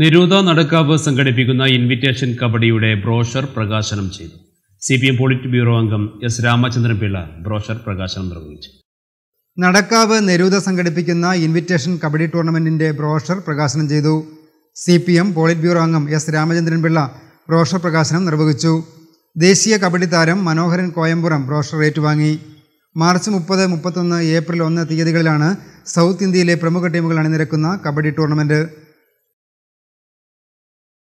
നിരൂത നടക്കാവ് സംഘടിപ്പിക്കുന്ന invitation കബഡിയുടെ brochure പ്രകാശനം ചെയ്തു C P M polit bureau അംഗം എസ് രാമചന്ദ്രൻ പിള്ള ബ്രോഷർ പ്രകാശനം നിർവഹിച്ചു നടക്കാവ് നെരൂത സംഘടിപ്പിക്കുന്ന ഇൻവിറ്റേഷൻ കബഡി ടൂർണമെന്റിന്റെ ബ്രോഷർ പ്രകാശനം ചെയ്തു C P M polit bureau അംഗം എസ് രാമചന്ദ്രൻ പിള്ള ബ്രോഷർ പ്രകാശനം നിർവഹിച്ചു ദേശീയ കബഡി താരം മനോഹരൻ കോയമ്പുറം ബ്രോഷർ ഏറ്റുവാങ്ങി മാർച്ച് മുപ്പത് മുപ്പത്തൊന്ന് ഏപ്രിൽ ഒന്ന് തീയതികളിലാണ് സൗത്ത് ഇന്ത്യയിലെ പ്രമുഖ ടീമുകൾ അണിനിരക്കുന്ന കബഡി ടൂർണമെന്റ്